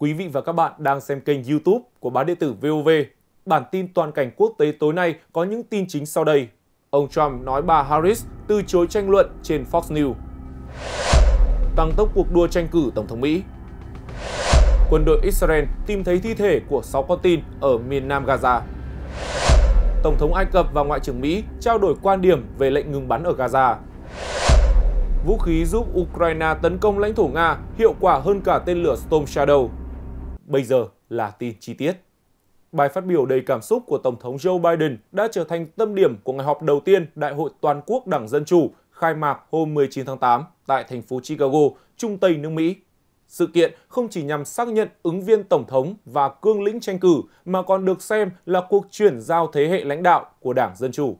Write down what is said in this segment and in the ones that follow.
Quý vị và các bạn đang xem kênh YouTube của báo điện tử VOV. Bản tin toàn cảnh quốc tế tối nay có những tin chính sau đây. Ông Trump nói bà Harris từ chối tranh luận trên Fox News. Tăng tốc cuộc đua tranh cử tổng thống Mỹ. Quân đội Israel tìm thấy thi thể của 6 con tin ở miền nam Gaza. Tổng thống Ai Cập và Ngoại trưởng Mỹ trao đổi quan điểm về lệnh ngừng bắn ở Gaza. Vũ khí giúp Ukraine tấn công lãnh thổ Nga hiệu quả hơn cả tên lửa Storm Shadow. Bây giờ là tin chi tiết. Bài phát biểu đầy cảm xúc của Tổng thống Joe Biden đã trở thành tâm điểm của ngày họp đầu tiên Đại hội Toàn quốc Đảng Dân Chủ khai mạc hôm 19 tháng 8 tại thành phố Chicago, Trung Tây nước Mỹ. Sự kiện không chỉ nhằm xác nhận ứng viên Tổng thống và cương lĩnh tranh cử mà còn được xem là cuộc chuyển giao thế hệ lãnh đạo của Đảng Dân Chủ.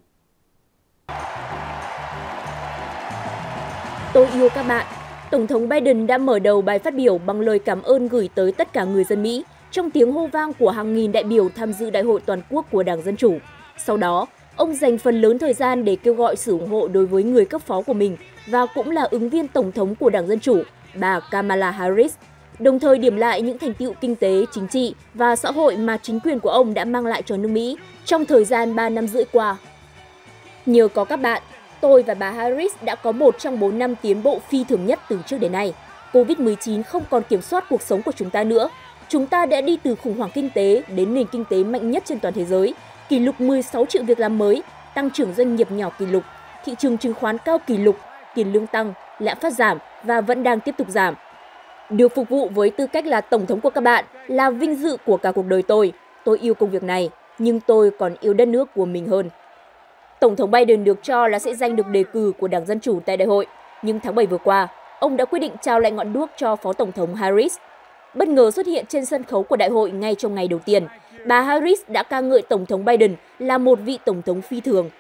Tôi yêu các bạn Tổng thống Biden đã mở đầu bài phát biểu bằng lời cảm ơn gửi tới tất cả người dân Mỹ trong tiếng hô vang của hàng nghìn đại biểu tham dự Đại hội Toàn quốc của Đảng Dân Chủ. Sau đó, ông dành phần lớn thời gian để kêu gọi sự ủng hộ đối với người cấp phó của mình và cũng là ứng viên Tổng thống của Đảng Dân Chủ, bà Kamala Harris, đồng thời điểm lại những thành tựu kinh tế, chính trị và xã hội mà chính quyền của ông đã mang lại cho nước Mỹ trong thời gian 3 năm rưỡi qua. Nhờ có các bạn, tôi và bà Harris đã có một trong 4 năm tiến bộ phi thường nhất từ trước đến nay. Covid-19 không còn kiểm soát cuộc sống của chúng ta nữa. Chúng ta đã đi từ khủng hoảng kinh tế đến nền kinh tế mạnh nhất trên toàn thế giới, kỷ lục 16 triệu việc làm mới, tăng trưởng doanh nghiệp nhỏ kỷ lục, thị trường chứng khoán cao kỷ lục, tiền lương tăng, lạm phát giảm và vẫn đang tiếp tục giảm. Điều phục vụ với tư cách là tổng thống của các bạn là vinh dự của cả cuộc đời tôi. Tôi yêu công việc này, nhưng tôi còn yêu đất nước của mình hơn. Tổng thống Biden được cho là sẽ giành được đề cử của Đảng Dân Chủ tại đại hội, nhưng tháng 7 vừa qua, ông đã quyết định trao lại ngọn đuốc cho Phó Tổng thống Harris. Bất ngờ xuất hiện trên sân khấu của đại hội ngay trong ngày đầu tiên, bà Harris đã ca ngợi Tổng thống Biden là một vị Tổng thống phi thường.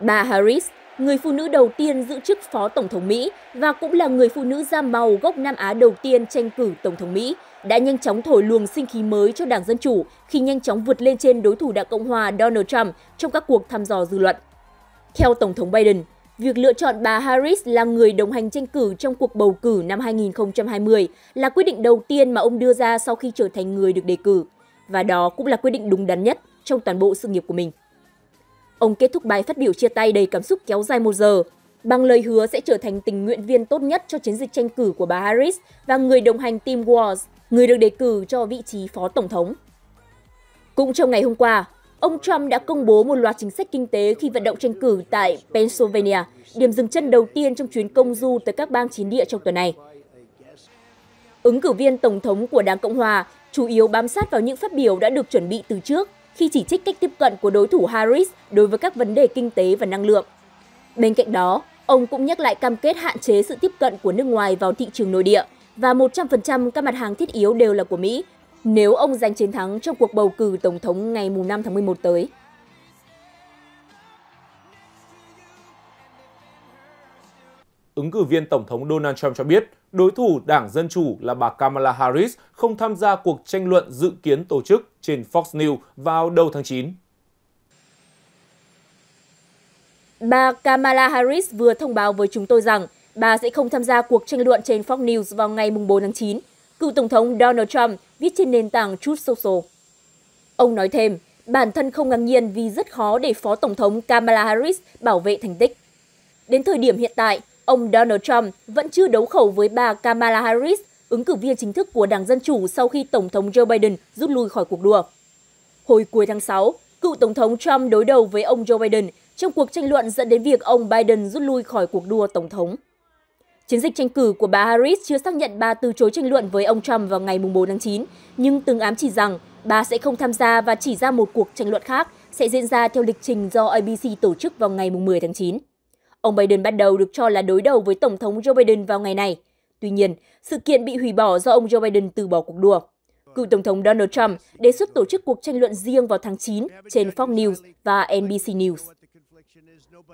Bà Harris, người phụ nữ đầu tiên giữ chức Phó Tổng thống Mỹ và cũng là người phụ nữ da màu gốc Nam Á đầu tiên tranh cử Tổng thống Mỹ, đã nhanh chóng thổi luồng sinh khí mới cho Đảng Dân Chủ khi nhanh chóng vượt lên trên đối thủ Đảng Cộng Hòa Donald Trump trong các cuộc thăm dò dư luận. Theo Tổng thống Biden, việc lựa chọn bà Harris là người đồng hành tranh cử trong cuộc bầu cử năm 2020 là quyết định đầu tiên mà ông đưa ra sau khi trở thành người được đề cử, và đó cũng là quyết định đúng đắn nhất trong toàn bộ sự nghiệp của mình. Ông kết thúc bài phát biểu chia tay đầy cảm xúc kéo dài một giờ bằng lời hứa sẽ trở thành tình nguyện viên tốt nhất cho chiến dịch tranh cử của bà Harris và người đồng hành Team Walz, người được đề cử cho vị trí phó tổng thống. Cũng trong ngày hôm qua, ông Trump đã công bố một loạt chính sách kinh tế khi vận động tranh cử tại Pennsylvania, điểm dừng chân đầu tiên trong chuyến công du tới các bang chiến địa trong tuần này. Ứng cử viên tổng thống của Đảng Cộng hòa chủ yếu bám sát vào những phát biểu đã được chuẩn bị từ trước khi chỉ trích cách tiếp cận của đối thủ Harris đối với các vấn đề kinh tế và năng lượng. Bên cạnh đó, Ông cũng nhắc lại cam kết hạn chế sự tiếp cận của nước ngoài vào thị trường nội địa và 100% các mặt hàng thiết yếu đều là của Mỹ nếu ông giành chiến thắng trong cuộc bầu cử Tổng thống ngày 5 tháng 11 tới. Ứng cử viên Tổng thống Donald Trump cho biết đối thủ Đảng Dân Chủ là bà Kamala Harris không tham gia cuộc tranh luận dự kiến tổ chức trên Fox News vào đầu tháng 9. Bà Kamala Harris vừa thông báo với chúng tôi rằng bà sẽ không tham gia cuộc tranh luận trên Fox News vào ngày 4 tháng 9, cựu Tổng thống Donald Trump viết trên nền tảng Truth Social. Ông nói thêm, bản thân không ngạc nhiên vì rất khó để Phó Tổng thống Kamala Harris bảo vệ thành tích. Đến thời điểm hiện tại, ông Donald Trump vẫn chưa đấu khẩu với bà Kamala Harris, ứng cử viên chính thức của Đảng Dân Chủ sau khi Tổng thống Joe Biden rút lui khỏi cuộc đua. Hồi cuối tháng 6, cựu Tổng thống Trump đối đầu với ông Joe Biden trong cuộc tranh luận dẫn đến việc ông Biden rút lui khỏi cuộc đua Tổng thống. Chiến dịch tranh cử của bà Harris chưa xác nhận bà từ chối tranh luận với ông Trump vào ngày 4 tháng 9, nhưng từng ám chỉ rằng bà sẽ không tham gia và chỉ ra một cuộc tranh luận khác sẽ diễn ra theo lịch trình do ABC tổ chức vào ngày 10 tháng 9. Ông Biden bắt đầu được cho là đối đầu với Tổng thống Joe Biden vào ngày này. Tuy nhiên, sự kiện bị hủy bỏ do ông Joe Biden từ bỏ cuộc đua. Cựu Tổng thống Donald Trump đề xuất tổ chức cuộc tranh luận riêng vào tháng 9 trên Fox News và NBC News.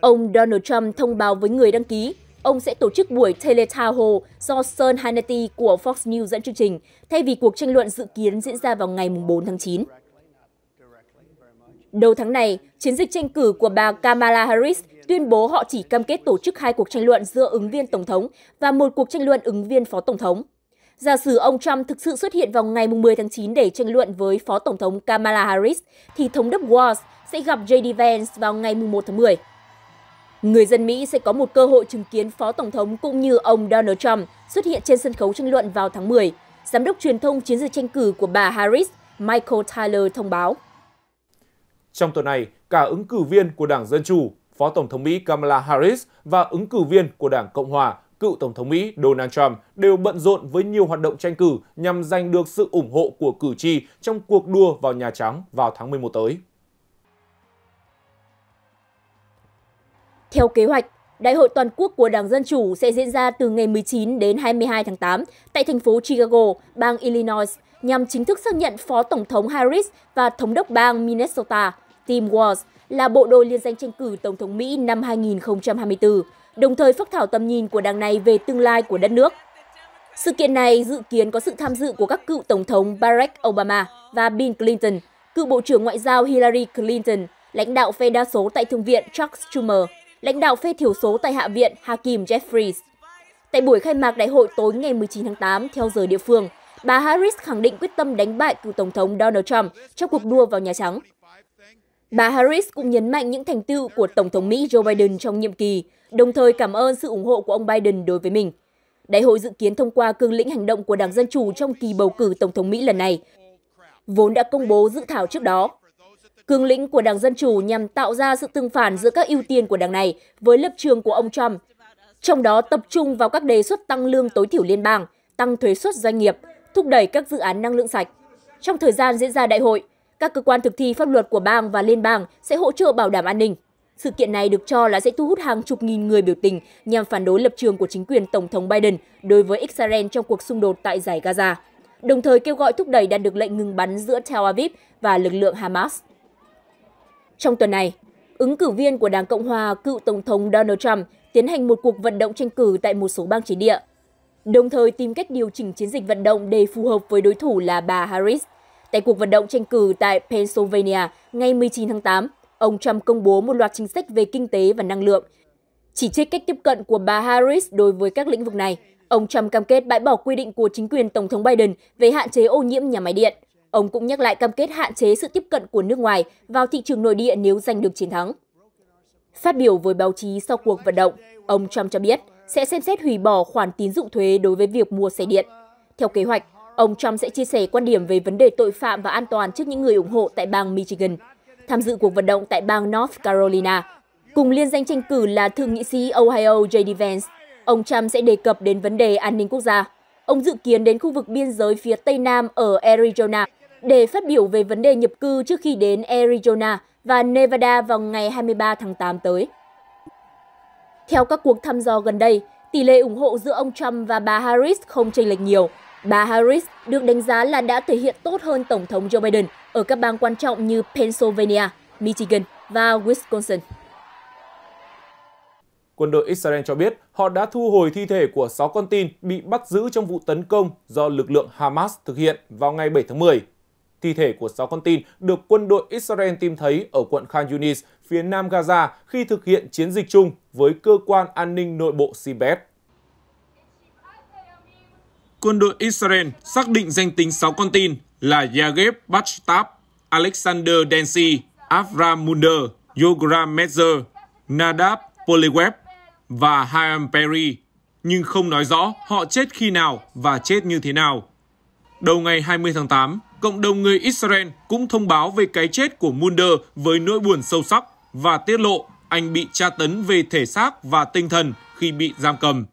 Ông Donald Trump thông báo với người đăng ký, ông sẽ tổ chức buổi Teletown do Sean Hannity của Fox News dẫn chương trình, thay vì cuộc tranh luận dự kiến diễn ra vào ngày 4 tháng 9. Đầu tháng này, chiến dịch tranh cử của bà Kamala Harris tuyên bố họ chỉ cam kết tổ chức hai cuộc tranh luận giữa ứng viên Tổng thống và một cuộc tranh luận ứng viên Phó Tổng thống. Giả sử ông Trump thực sự xuất hiện vào ngày 10 tháng 9 để tranh luận với Phó Tổng thống Kamala Harris, thì Thống đốc Walsh sẽ gặp J.D. Vance vào ngày 1 tháng 10. Người dân Mỹ sẽ có một cơ hội chứng kiến Phó Tổng thống cũng như ông Donald Trump xuất hiện trên sân khấu tranh luận vào tháng 10. Giám đốc truyền thông chiến dịch tranh cử của bà Harris, Michael Tyler thông báo. Trong tuần này, cả ứng cử viên của Đảng Dân Chủ, Phó Tổng thống Mỹ Kamala Harris và ứng cử viên của Đảng Cộng Hòa, cựu Tổng thống Mỹ Donald Trump đều bận rộn với nhiều hoạt động tranh cử nhằm giành được sự ủng hộ của cử tri trong cuộc đua vào Nhà Trắng vào tháng 11 tới. Theo kế hoạch, Đại hội toàn quốc của Đảng Dân Chủ sẽ diễn ra từ ngày 19 đến 22 tháng 8 tại thành phố Chicago, bang Illinois, nhằm chính thức xác nhận Phó Tổng thống Harris và Thống đốc bang Minnesota Tim Walz là bộ đôi liên danh tranh cử Tổng thống Mỹ năm 2024, đồng thời phác thảo tầm nhìn của đảng này về tương lai của đất nước. Sự kiện này dự kiến có sự tham dự của các cựu Tổng thống Barack Obama và Bill Clinton, cựu Bộ trưởng Ngoại giao Hillary Clinton, lãnh đạo phe đa số tại Thượng viện Chuck Schumer, lãnh đạo phe thiểu số tại Hạ viện Hakim Jeffries. Tại buổi khai mạc đại hội tối ngày 19 tháng 8 theo giờ địa phương, bà Harris khẳng định quyết tâm đánh bại cựu Tổng thống Donald Trump trong cuộc đua vào Nhà Trắng. Bà Harris cũng nhấn mạnh những thành tựu của Tổng thống Mỹ Joe Biden trong nhiệm kỳ, đồng thời cảm ơn sự ủng hộ của ông Biden đối với mình. Đại hội dự kiến thông qua cương lĩnh hành động của Đảng Dân Chủ trong kỳ bầu cử Tổng thống Mỹ lần này, vốn đã công bố dự thảo trước đó cương lĩnh của Đảng Dân Chủ nhằm tạo ra sự tương phản giữa các ưu tiên của đảng này với lập trường của ông Trump, trong đó tập trung vào các đề xuất tăng lương tối thiểu liên bang, tăng thuế suất doanh nghiệp, thúc đẩy các dự án năng lượng sạch. Trong thời gian diễn ra đại hội, các cơ quan thực thi pháp luật của bang và liên bang sẽ hỗ trợ bảo đảm an ninh. Sự kiện này được cho là sẽ thu hút hàng chục nghìn người biểu tình nhằm phản đối lập trường của chính quyền Tổng thống Biden đối với Israel trong cuộc xung đột tại giải Gaza, đồng thời kêu gọi thúc đẩy đạt được lệnh ngừng bắn giữa Tel Aviv và lực lượng Hamas. Trong tuần này, ứng cử viên của Đảng Cộng hòa cựu Tổng thống Donald Trump tiến hành một cuộc vận động tranh cử tại một số bang chiến địa, đồng thời tìm cách điều chỉnh chiến dịch vận động để phù hợp với đối thủ là bà Harris. Tại cuộc vận động tranh cử tại Pennsylvania ngày 19 tháng 8, ông Trump công bố một loạt chính sách về kinh tế và năng lượng. Chỉ trích cách tiếp cận của bà Harris đối với các lĩnh vực này, ông Trump cam kết bãi bỏ quy định của chính quyền Tổng thống Biden về hạn chế ô nhiễm nhà máy điện. Ông cũng nhắc lại cam kết hạn chế sự tiếp cận của nước ngoài vào thị trường nội địa nếu giành được chiến thắng. Phát biểu với báo chí sau cuộc vận động, ông Trump cho biết sẽ xem xét hủy bỏ khoản tín dụng thuế đối với việc mua xe điện. Theo kế hoạch, ông Trump sẽ chia sẻ quan điểm về vấn đề tội phạm và an toàn trước những người ủng hộ tại bang Michigan, tham dự cuộc vận động tại bang North Carolina. Cùng liên danh tranh cử là thượng nghị sĩ Ohio J.D. Vance, ông Trump sẽ đề cập đến vấn đề an ninh quốc gia. Ông dự kiến đến khu vực biên giới phía Tây Nam ở Arizona để phát biểu về vấn đề nhập cư trước khi đến Arizona và Nevada vào ngày 23 tháng 8 tới. Theo các cuộc thăm dò gần đây, tỷ lệ ủng hộ giữa ông Trump và bà Harris không chênh lệch nhiều. Bà Harris được đánh giá là đã thể hiện tốt hơn Tổng thống Joe Biden ở các bang quan trọng như Pennsylvania, Michigan và Wisconsin. Quân đội Israel cho biết họ đã thu hồi thi thể của 6 con tin bị bắt giữ trong vụ tấn công do lực lượng Hamas thực hiện vào ngày 7 tháng 10. Thi thể của 6 con tin được quân đội Israel tìm thấy ở quận Khan Yunis, phía nam Gaza khi thực hiện chiến dịch chung với cơ quan an ninh nội bộ Sibet. Quân đội Israel xác định danh tính 6 con tin là Yagev Bashtab, Alexander Densi, Avram Munder, Yogram Metzer, Nadab Poliweb và Hayam Perry, nhưng không nói rõ họ chết khi nào và chết như thế nào. Đầu ngày 20 tháng 8, cộng đồng người Israel cũng thông báo về cái chết của Mulder với nỗi buồn sâu sắc và tiết lộ anh bị tra tấn về thể xác và tinh thần khi bị giam cầm.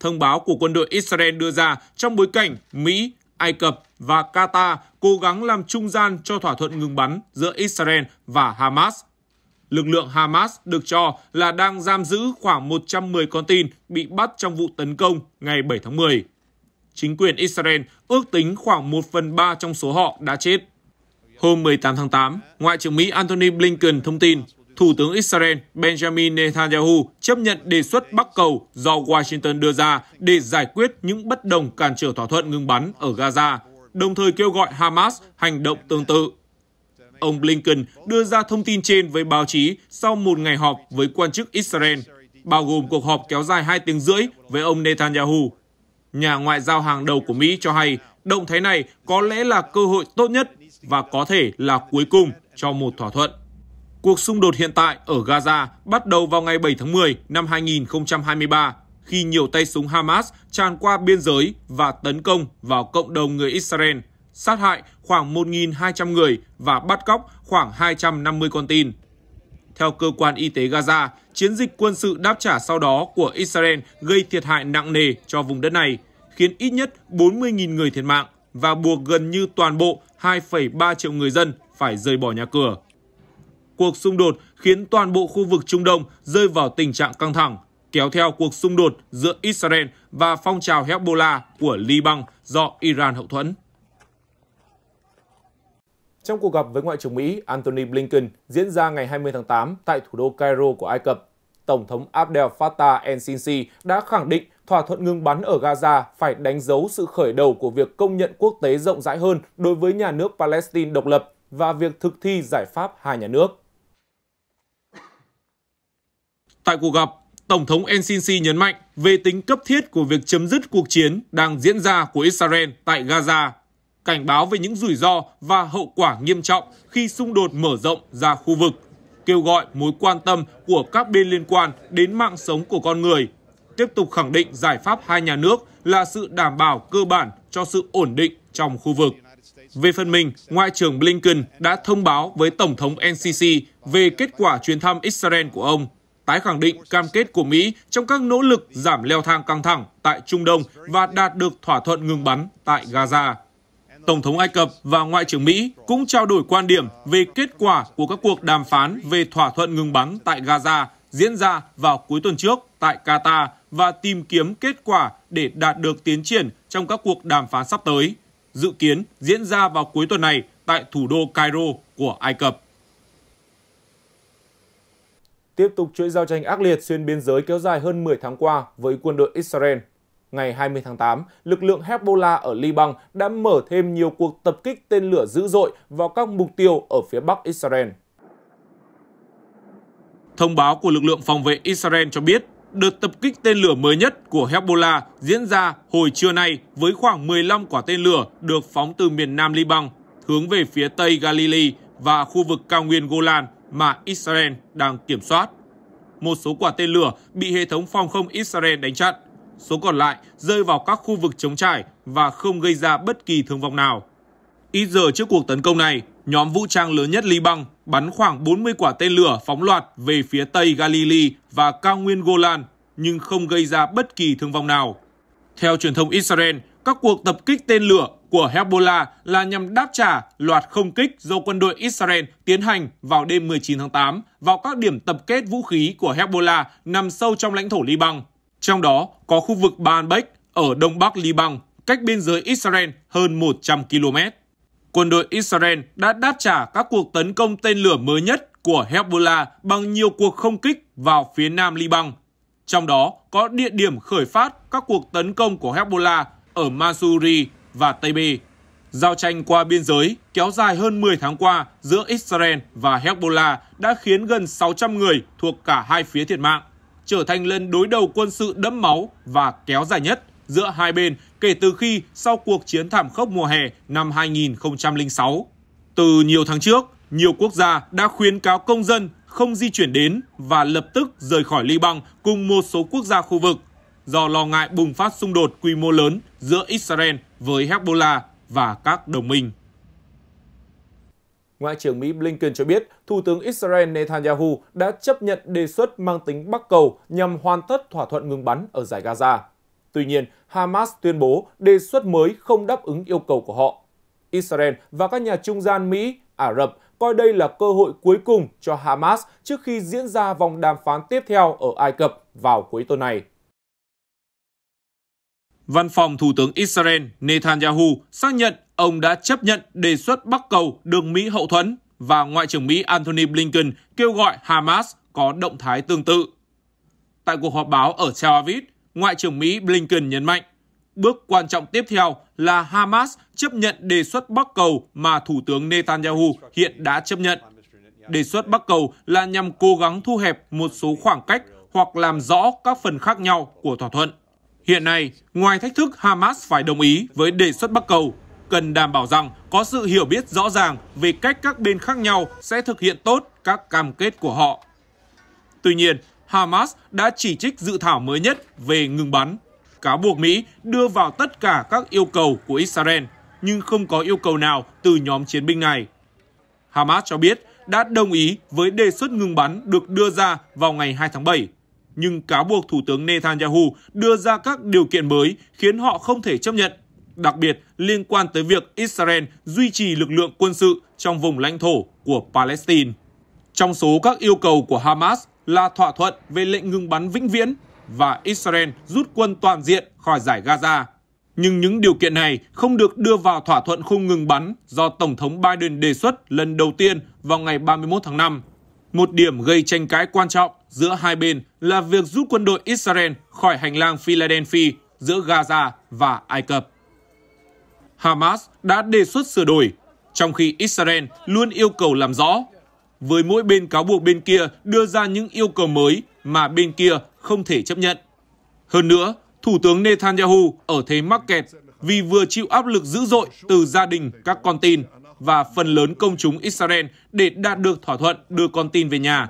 Thông báo của quân đội Israel đưa ra trong bối cảnh Mỹ, Ai Cập và Qatar cố gắng làm trung gian cho thỏa thuận ngừng bắn giữa Israel và Hamas. Lực lượng Hamas được cho là đang giam giữ khoảng 110 con tin bị bắt trong vụ tấn công ngày 7 tháng 10 chính quyền Israel ước tính khoảng 1 phần 3 trong số họ đã chết. Hôm 18 tháng 8, Ngoại trưởng Mỹ Antony Blinken thông tin Thủ tướng Israel Benjamin Netanyahu chấp nhận đề xuất bắc cầu do Washington đưa ra để giải quyết những bất đồng cản trở thỏa thuận ngừng bắn ở Gaza, đồng thời kêu gọi Hamas hành động tương tự. Ông Blinken đưa ra thông tin trên với báo chí sau một ngày họp với quan chức Israel, bao gồm cuộc họp kéo dài 2 tiếng rưỡi với ông Netanyahu nhà ngoại giao hàng đầu của Mỹ cho hay động thái này có lẽ là cơ hội tốt nhất và có thể là cuối cùng cho một thỏa thuận. Cuộc xung đột hiện tại ở Gaza bắt đầu vào ngày 7 tháng 10 năm 2023 khi nhiều tay súng Hamas tràn qua biên giới và tấn công vào cộng đồng người Israel, sát hại khoảng 1.200 người và bắt cóc khoảng 250 con tin. Theo cơ quan y tế Gaza, chiến dịch quân sự đáp trả sau đó của Israel gây thiệt hại nặng nề cho vùng đất này, khiến ít nhất 40.000 người thiệt mạng và buộc gần như toàn bộ 2,3 triệu người dân phải rời bỏ nhà cửa. Cuộc xung đột khiến toàn bộ khu vực Trung Đông rơi vào tình trạng căng thẳng, kéo theo cuộc xung đột giữa Israel và phong trào Hezbollah của Liban do Iran hậu thuẫn trong cuộc gặp với Ngoại trưởng Mỹ Antony Blinken diễn ra ngày 20 tháng 8 tại thủ đô Cairo của Ai Cập. Tổng thống Abdel Fattah el-Sisi đã khẳng định thỏa thuận ngừng bắn ở Gaza phải đánh dấu sự khởi đầu của việc công nhận quốc tế rộng rãi hơn đối với nhà nước Palestine độc lập và việc thực thi giải pháp hai nhà nước. Tại cuộc gặp, Tổng thống NCC nhấn mạnh về tính cấp thiết của việc chấm dứt cuộc chiến đang diễn ra của Israel tại Gaza cảnh báo về những rủi ro và hậu quả nghiêm trọng khi xung đột mở rộng ra khu vực, kêu gọi mối quan tâm của các bên liên quan đến mạng sống của con người, tiếp tục khẳng định giải pháp hai nhà nước là sự đảm bảo cơ bản cho sự ổn định trong khu vực. Về phần mình, Ngoại trưởng Blinken đã thông báo với Tổng thống NCC về kết quả chuyến thăm Israel của ông, tái khẳng định cam kết của Mỹ trong các nỗ lực giảm leo thang căng thẳng tại Trung Đông và đạt được thỏa thuận ngừng bắn tại Gaza. Tổng thống Ai Cập và Ngoại trưởng Mỹ cũng trao đổi quan điểm về kết quả của các cuộc đàm phán về thỏa thuận ngừng bắn tại Gaza diễn ra vào cuối tuần trước tại Qatar và tìm kiếm kết quả để đạt được tiến triển trong các cuộc đàm phán sắp tới, dự kiến diễn ra vào cuối tuần này tại thủ đô Cairo của Ai Cập. Tiếp tục chuỗi giao tranh ác liệt xuyên biên giới kéo dài hơn 10 tháng qua với quân đội Israel Ngày 20 tháng 8, lực lượng Hezbollah ở Liban đã mở thêm nhiều cuộc tập kích tên lửa dữ dội vào các mục tiêu ở phía bắc Israel. Thông báo của lực lượng phòng vệ Israel cho biết, đợt tập kích tên lửa mới nhất của Hezbollah diễn ra hồi trưa nay với khoảng 15 quả tên lửa được phóng từ miền nam Liban hướng về phía tây Galilee và khu vực cao nguyên Golan mà Israel đang kiểm soát. Một số quả tên lửa bị hệ thống phòng không Israel đánh chặn, số còn lại rơi vào các khu vực chống trải và không gây ra bất kỳ thương vong nào. Ít giờ trước cuộc tấn công này, nhóm vũ trang lớn nhất Liban bắn khoảng 40 quả tên lửa phóng loạt về phía tây Galilee và cao nguyên Golan nhưng không gây ra bất kỳ thương vong nào. Theo truyền thông Israel, các cuộc tập kích tên lửa của Hezbollah là nhằm đáp trả loạt không kích do quân đội Israel tiến hành vào đêm 19 tháng 8 vào các điểm tập kết vũ khí của Hezbollah nằm sâu trong lãnh thổ Liban. Trong đó có khu vực Baalbek ở đông bắc Liban, cách biên giới Israel hơn 100 km. Quân đội Israel đã đáp trả các cuộc tấn công tên lửa mới nhất của Hezbollah bằng nhiều cuộc không kích vào phía nam Liban. Trong đó có địa điểm khởi phát các cuộc tấn công của Hezbollah ở Masuri và Tây Bê. Giao tranh qua biên giới kéo dài hơn 10 tháng qua giữa Israel và Hezbollah đã khiến gần 600 người thuộc cả hai phía thiệt mạng trở thành lần đối đầu quân sự đẫm máu và kéo dài nhất giữa hai bên kể từ khi sau cuộc chiến thảm khốc mùa hè năm 2006. Từ nhiều tháng trước, nhiều quốc gia đã khuyến cáo công dân không di chuyển đến và lập tức rời khỏi Liban cùng một số quốc gia khu vực do lo ngại bùng phát xung đột quy mô lớn giữa Israel với Hezbollah và các đồng minh. Ngoại trưởng Mỹ Blinken cho biết, Thủ tướng Israel Netanyahu đã chấp nhận đề xuất mang tính bắc cầu nhằm hoàn tất thỏa thuận ngừng bắn ở giải Gaza. Tuy nhiên, Hamas tuyên bố đề xuất mới không đáp ứng yêu cầu của họ. Israel và các nhà trung gian Mỹ, Ả Rập coi đây là cơ hội cuối cùng cho Hamas trước khi diễn ra vòng đàm phán tiếp theo ở Ai Cập vào cuối tuần này. Văn phòng Thủ tướng Israel Netanyahu xác nhận ông đã chấp nhận đề xuất bắc cầu đường Mỹ hậu thuẫn và Ngoại trưởng Mỹ Antony Blinken kêu gọi Hamas có động thái tương tự. Tại cuộc họp báo ở Tel Aviv, Ngoại trưởng Mỹ Blinken nhấn mạnh, bước quan trọng tiếp theo là Hamas chấp nhận đề xuất bắc cầu mà Thủ tướng Netanyahu hiện đã chấp nhận. Đề xuất bắc cầu là nhằm cố gắng thu hẹp một số khoảng cách hoặc làm rõ các phần khác nhau của thỏa thuận. Hiện nay, ngoài thách thức Hamas phải đồng ý với đề xuất bắc cầu, cần đảm bảo rằng có sự hiểu biết rõ ràng về cách các bên khác nhau sẽ thực hiện tốt các cam kết của họ. Tuy nhiên, Hamas đã chỉ trích dự thảo mới nhất về ngừng bắn, cáo buộc Mỹ đưa vào tất cả các yêu cầu của Israel, nhưng không có yêu cầu nào từ nhóm chiến binh này. Hamas cho biết đã đồng ý với đề xuất ngừng bắn được đưa ra vào ngày 2 tháng 7, nhưng cáo buộc Thủ tướng Netanyahu đưa ra các điều kiện mới khiến họ không thể chấp nhận đặc biệt liên quan tới việc Israel duy trì lực lượng quân sự trong vùng lãnh thổ của Palestine. Trong số các yêu cầu của Hamas là thỏa thuận về lệnh ngừng bắn vĩnh viễn và Israel rút quân toàn diện khỏi giải Gaza. Nhưng những điều kiện này không được đưa vào thỏa thuận không ngừng bắn do Tổng thống Biden đề xuất lần đầu tiên vào ngày 31 tháng 5. Một điểm gây tranh cãi quan trọng giữa hai bên là việc rút quân đội Israel khỏi hành lang Philadelphia giữa Gaza và Ai Cập. Hamas đã đề xuất sửa đổi, trong khi Israel luôn yêu cầu làm rõ. Với mỗi bên cáo buộc bên kia đưa ra những yêu cầu mới mà bên kia không thể chấp nhận. Hơn nữa, Thủ tướng Netanyahu ở thế mắc kẹt vì vừa chịu áp lực dữ dội từ gia đình các con tin và phần lớn công chúng Israel để đạt được thỏa thuận đưa con tin về nhà,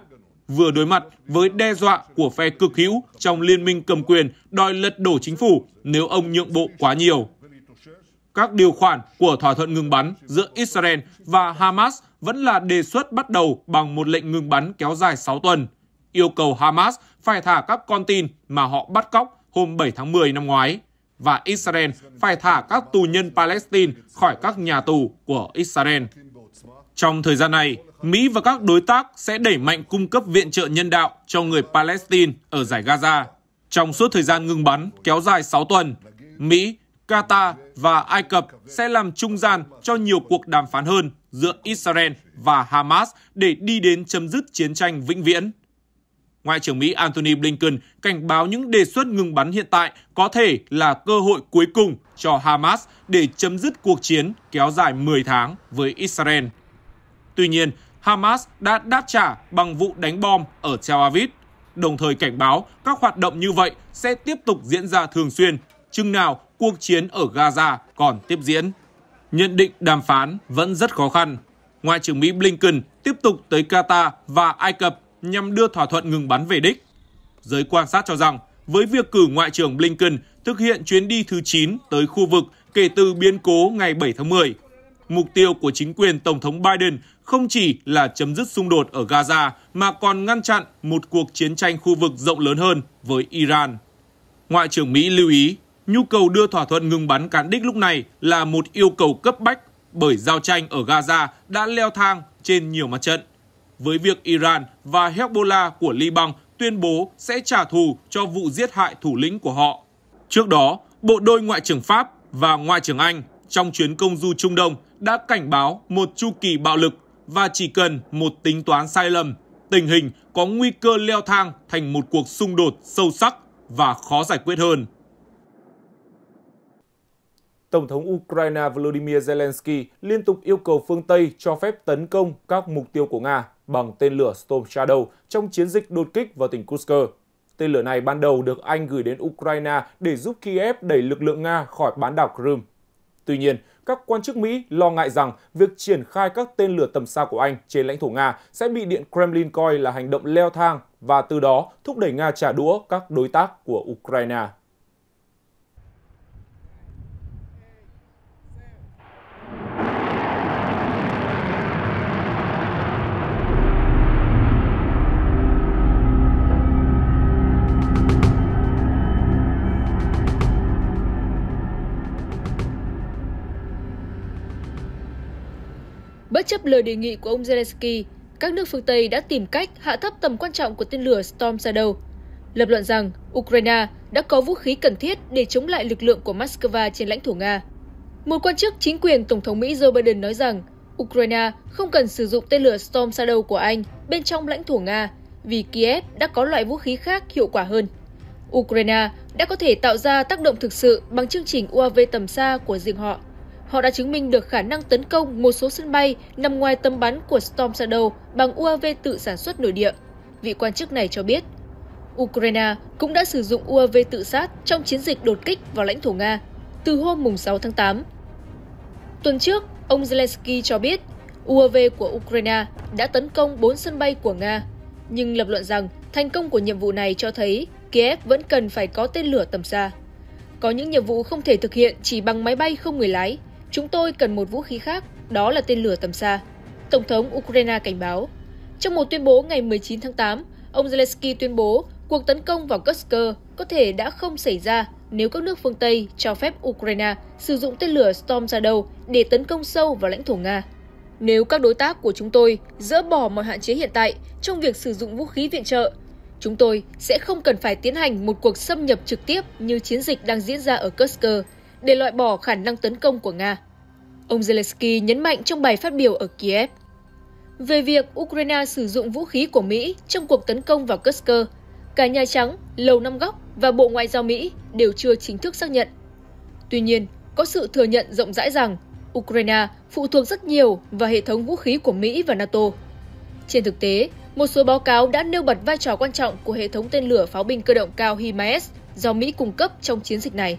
vừa đối mặt với đe dọa của phe cực hữu trong liên minh cầm quyền đòi lật đổ chính phủ nếu ông nhượng bộ quá nhiều các điều khoản của thỏa thuận ngừng bắn giữa Israel và Hamas vẫn là đề xuất bắt đầu bằng một lệnh ngừng bắn kéo dài 6 tuần, yêu cầu Hamas phải thả các con tin mà họ bắt cóc hôm 7 tháng 10 năm ngoái và Israel phải thả các tù nhân Palestine khỏi các nhà tù của Israel. Trong thời gian này, Mỹ và các đối tác sẽ đẩy mạnh cung cấp viện trợ nhân đạo cho người Palestine ở giải Gaza. Trong suốt thời gian ngừng bắn kéo dài 6 tuần, Mỹ Qatar và Ai Cập sẽ làm trung gian cho nhiều cuộc đàm phán hơn giữa Israel và Hamas để đi đến chấm dứt chiến tranh vĩnh viễn. Ngoại trưởng Mỹ Antony Blinken cảnh báo những đề xuất ngừng bắn hiện tại có thể là cơ hội cuối cùng cho Hamas để chấm dứt cuộc chiến kéo dài 10 tháng với Israel. Tuy nhiên, Hamas đã đáp trả bằng vụ đánh bom ở Tel Aviv, đồng thời cảnh báo các hoạt động như vậy sẽ tiếp tục diễn ra thường xuyên, chừng nào cuộc chiến ở Gaza còn tiếp diễn. Nhận định đàm phán vẫn rất khó khăn. Ngoại trưởng Mỹ Blinken tiếp tục tới Qatar và Ai Cập nhằm đưa thỏa thuận ngừng bắn về đích. Giới quan sát cho rằng, với việc cử Ngoại trưởng Blinken thực hiện chuyến đi thứ 9 tới khu vực kể từ biến cố ngày 7 tháng 10, mục tiêu của chính quyền Tổng thống Biden không chỉ là chấm dứt xung đột ở Gaza mà còn ngăn chặn một cuộc chiến tranh khu vực rộng lớn hơn với Iran. Ngoại trưởng Mỹ lưu ý nhu cầu đưa thỏa thuận ngừng bắn cán đích lúc này là một yêu cầu cấp bách bởi giao tranh ở Gaza đã leo thang trên nhiều mặt trận. Với việc Iran và Hezbollah của Liban tuyên bố sẽ trả thù cho vụ giết hại thủ lĩnh của họ. Trước đó, bộ đôi ngoại trưởng Pháp và ngoại trưởng Anh trong chuyến công du Trung Đông đã cảnh báo một chu kỳ bạo lực và chỉ cần một tính toán sai lầm, tình hình có nguy cơ leo thang thành một cuộc xung đột sâu sắc và khó giải quyết hơn. Tổng thống Ukraine Volodymyr Zelensky liên tục yêu cầu phương Tây cho phép tấn công các mục tiêu của Nga bằng tên lửa Storm Shadow trong chiến dịch đột kích vào tỉnh Kursk. Tên lửa này ban đầu được Anh gửi đến Ukraine để giúp Kiev đẩy lực lượng Nga khỏi bán đảo Crimea. Tuy nhiên, các quan chức Mỹ lo ngại rằng việc triển khai các tên lửa tầm xa của Anh trên lãnh thổ Nga sẽ bị Điện Kremlin coi là hành động leo thang và từ đó thúc đẩy Nga trả đũa các đối tác của Ukraine. Bất chấp lời đề nghị của ông Zelensky, các nước phương Tây đã tìm cách hạ thấp tầm quan trọng của tên lửa Storm Shadow, lập luận rằng Ukraine đã có vũ khí cần thiết để chống lại lực lượng của Moscow trên lãnh thổ Nga. Một quan chức chính quyền Tổng thống Mỹ Joe Biden nói rằng Ukraine không cần sử dụng tên lửa Storm Shadow của Anh bên trong lãnh thổ Nga vì Kiev đã có loại vũ khí khác hiệu quả hơn. Ukraine đã có thể tạo ra tác động thực sự bằng chương trình UAV tầm xa của riêng họ họ đã chứng minh được khả năng tấn công một số sân bay nằm ngoài tầm bắn của Storm Shadow bằng UAV tự sản xuất nội địa. Vị quan chức này cho biết, Ukraine cũng đã sử dụng UAV tự sát trong chiến dịch đột kích vào lãnh thổ Nga từ hôm 6 tháng 8. Tuần trước, ông Zelensky cho biết UAV của Ukraine đã tấn công 4 sân bay của Nga, nhưng lập luận rằng thành công của nhiệm vụ này cho thấy Kiev vẫn cần phải có tên lửa tầm xa. Có những nhiệm vụ không thể thực hiện chỉ bằng máy bay không người lái, Chúng tôi cần một vũ khí khác, đó là tên lửa tầm xa. Tổng thống Ukraine cảnh báo. Trong một tuyên bố ngày 19 tháng 8, ông Zelensky tuyên bố cuộc tấn công vào Kursk có thể đã không xảy ra nếu các nước phương Tây cho phép Ukraine sử dụng tên lửa Storm Shadow để tấn công sâu vào lãnh thổ Nga. Nếu các đối tác của chúng tôi dỡ bỏ mọi hạn chế hiện tại trong việc sử dụng vũ khí viện trợ, chúng tôi sẽ không cần phải tiến hành một cuộc xâm nhập trực tiếp như chiến dịch đang diễn ra ở Kursk để loại bỏ khả năng tấn công của Nga. Ông Zelensky nhấn mạnh trong bài phát biểu ở Kiev. Về việc Ukraine sử dụng vũ khí của Mỹ trong cuộc tấn công vào Kursk, cả Nhà Trắng, Lầu Năm Góc và Bộ Ngoại giao Mỹ đều chưa chính thức xác nhận. Tuy nhiên, có sự thừa nhận rộng rãi rằng Ukraine phụ thuộc rất nhiều vào hệ thống vũ khí của Mỹ và NATO. Trên thực tế, một số báo cáo đã nêu bật vai trò quan trọng của hệ thống tên lửa pháo binh cơ động cao HIMARS do Mỹ cung cấp trong chiến dịch này.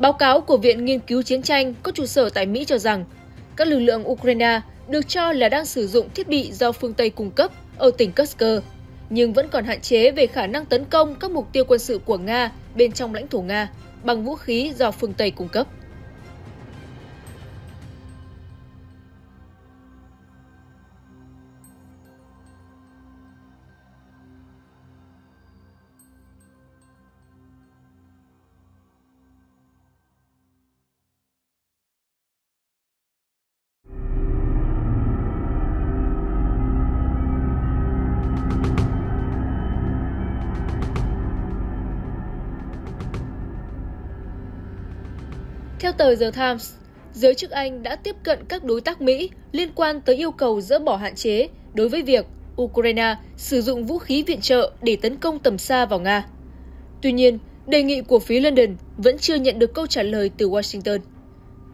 Báo cáo của Viện Nghiên cứu Chiến tranh có trụ sở tại Mỹ cho rằng các lực lượng Ukraine được cho là đang sử dụng thiết bị do phương Tây cung cấp ở tỉnh Kursk, nhưng vẫn còn hạn chế về khả năng tấn công các mục tiêu quân sự của Nga bên trong lãnh thổ Nga bằng vũ khí do phương Tây cung cấp. tờ The Times, giới chức Anh đã tiếp cận các đối tác Mỹ liên quan tới yêu cầu dỡ bỏ hạn chế đối với việc Ukraine sử dụng vũ khí viện trợ để tấn công tầm xa vào Nga. Tuy nhiên, đề nghị của phía London vẫn chưa nhận được câu trả lời từ Washington.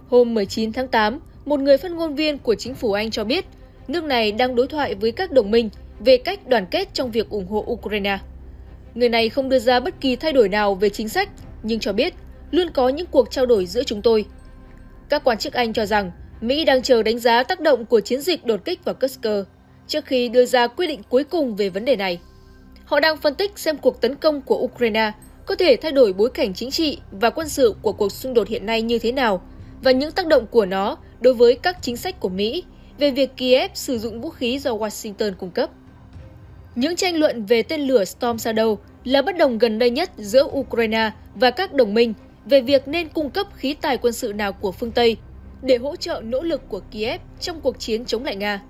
Hôm 19 tháng 8, một người phát ngôn viên của chính phủ Anh cho biết nước này đang đối thoại với các đồng minh về cách đoàn kết trong việc ủng hộ Ukraine. Người này không đưa ra bất kỳ thay đổi nào về chính sách, nhưng cho biết luôn có những cuộc trao đổi giữa chúng tôi. Các quan chức Anh cho rằng Mỹ đang chờ đánh giá tác động của chiến dịch đột kích vào Kursk trước khi đưa ra quyết định cuối cùng về vấn đề này. Họ đang phân tích xem cuộc tấn công của Ukraine có thể thay đổi bối cảnh chính trị và quân sự của cuộc xung đột hiện nay như thế nào và những tác động của nó đối với các chính sách của Mỹ về việc Kiev sử dụng vũ khí do Washington cung cấp. Những tranh luận về tên lửa Storm Shadow là bất đồng gần đây nhất giữa Ukraine và các đồng minh về việc nên cung cấp khí tài quân sự nào của phương Tây để hỗ trợ nỗ lực của Kiev trong cuộc chiến chống lại Nga.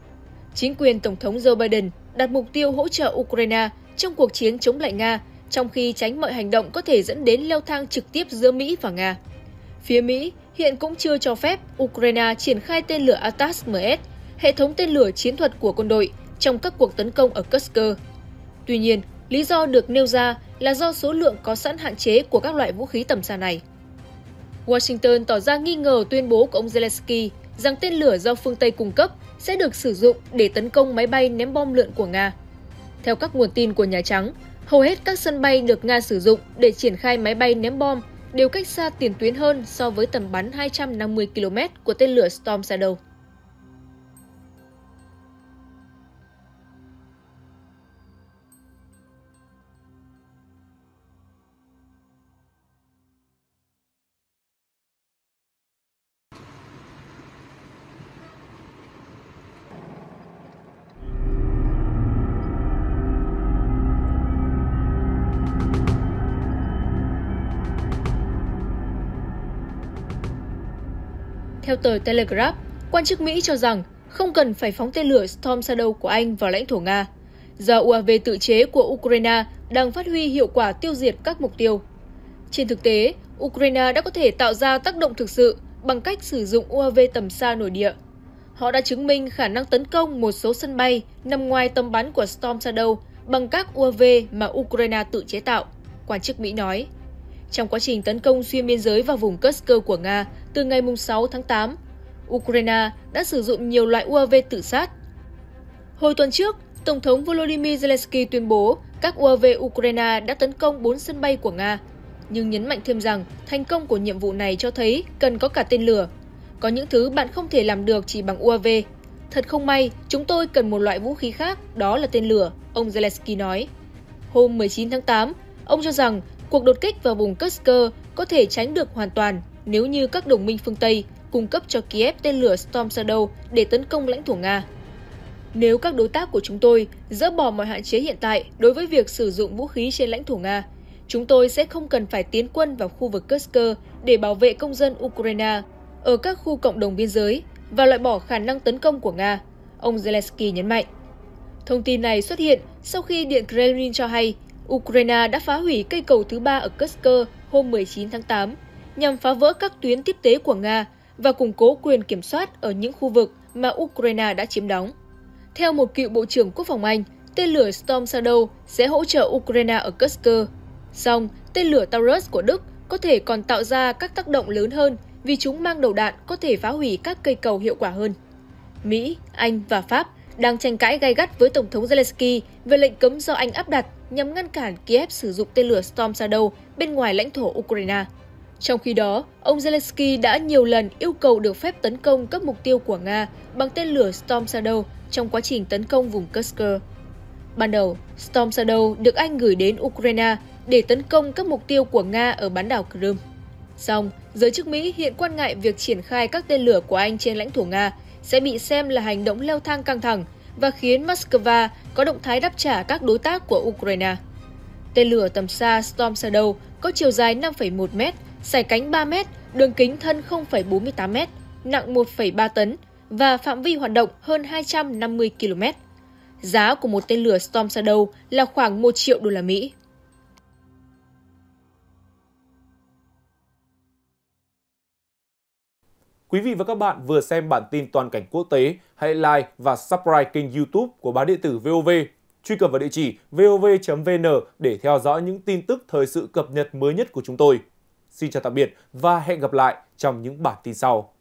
Chính quyền Tổng thống Joe Biden đặt mục tiêu hỗ trợ Ukraine trong cuộc chiến chống lại Nga, trong khi tránh mọi hành động có thể dẫn đến leo thang trực tiếp giữa Mỹ và Nga. Phía Mỹ hiện cũng chưa cho phép Ukraine triển khai tên lửa ATAS-MS, hệ thống tên lửa chiến thuật của quân đội, trong các cuộc tấn công ở Kursk. Tuy nhiên, lý do được nêu ra là do số lượng có sẵn hạn chế của các loại vũ khí tầm xa này. Washington tỏ ra nghi ngờ tuyên bố của ông Zelensky rằng tên lửa do phương Tây cung cấp sẽ được sử dụng để tấn công máy bay ném bom lượn của Nga. Theo các nguồn tin của Nhà Trắng, hầu hết các sân bay được Nga sử dụng để triển khai máy bay ném bom đều cách xa tiền tuyến hơn so với tầm bắn 250 km của tên lửa Storm Shadow. Theo tờ Telegraph, quan chức Mỹ cho rằng không cần phải phóng tên lửa Storm Shadow của Anh vào lãnh thổ Nga, do UAV tự chế của Ukraine đang phát huy hiệu quả tiêu diệt các mục tiêu. Trên thực tế, Ukraine đã có thể tạo ra tác động thực sự bằng cách sử dụng UAV tầm xa nổi địa. Họ đã chứng minh khả năng tấn công một số sân bay nằm ngoài tầm bắn của Storm Shadow bằng các UAV mà Ukraine tự chế tạo, quan chức Mỹ nói trong quá trình tấn công xuyên biên giới vào vùng Kursk của Nga từ ngày 6 tháng 8. Ukraine đã sử dụng nhiều loại UAV tự sát. Hồi tuần trước, Tổng thống Volodymyr Zelensky tuyên bố các UAV Ukraine đã tấn công 4 sân bay của Nga, nhưng nhấn mạnh thêm rằng thành công của nhiệm vụ này cho thấy cần có cả tên lửa. Có những thứ bạn không thể làm được chỉ bằng UAV. Thật không may, chúng tôi cần một loại vũ khí khác, đó là tên lửa, ông Zelensky nói. Hôm 19 tháng 8, ông cho rằng Cuộc đột kích vào vùng Kursk có thể tránh được hoàn toàn nếu như các đồng minh phương Tây cung cấp cho Kiev tên lửa Storm Shadow để tấn công lãnh thổ Nga. Nếu các đối tác của chúng tôi dỡ bỏ mọi hạn chế hiện tại đối với việc sử dụng vũ khí trên lãnh thổ Nga, chúng tôi sẽ không cần phải tiến quân vào khu vực Kursk để bảo vệ công dân Ukraine ở các khu cộng đồng biên giới và loại bỏ khả năng tấn công của Nga, ông Zelensky nhấn mạnh. Thông tin này xuất hiện sau khi Điện Kremlin cho hay Ukraine đã phá hủy cây cầu thứ ba ở Kursk hôm 19 tháng 8 nhằm phá vỡ các tuyến tiếp tế của Nga và củng cố quyền kiểm soát ở những khu vực mà Ukraine đã chiếm đóng. Theo một cựu Bộ trưởng Quốc phòng Anh, tên lửa Storm Shadow sẽ hỗ trợ Ukraine ở Kursk. Song, tên lửa Taurus của Đức có thể còn tạo ra các tác động lớn hơn vì chúng mang đầu đạn có thể phá hủy các cây cầu hiệu quả hơn. Mỹ, Anh và Pháp đang tranh cãi gay gắt với Tổng thống Zelensky về lệnh cấm do Anh áp đặt nhằm ngăn cản Kiev sử dụng tên lửa Storm Shadow bên ngoài lãnh thổ Ukraine. Trong khi đó, ông Zelensky đã nhiều lần yêu cầu được phép tấn công các mục tiêu của Nga bằng tên lửa Storm Shadow trong quá trình tấn công vùng Kursk. Ban đầu, Storm Shadow được Anh gửi đến Ukraine để tấn công các mục tiêu của Nga ở bán đảo Crimea. Song, giới chức Mỹ hiện quan ngại việc triển khai các tên lửa của Anh trên lãnh thổ Nga sẽ bị xem là hành động leo thang căng thẳng và khiến Moscow có động thái đáp trả các đối tác của Ukraine. Tên lửa tầm xa Storm Shadow có chiều dài 5,1 m, sải cánh 3 m, đường kính thân 0,48 m, nặng 1,3 tấn và phạm vi hoạt động hơn 250 km. Giá của một tên lửa Storm Shadow là khoảng 1 triệu đô la Mỹ. Quý vị và các bạn vừa xem bản tin toàn cảnh quốc tế, hãy like và subscribe kênh YouTube của báo điện tử VOV. Truy cập vào địa chỉ vov.vn để theo dõi những tin tức thời sự cập nhật mới nhất của chúng tôi. Xin chào tạm biệt và hẹn gặp lại trong những bản tin sau.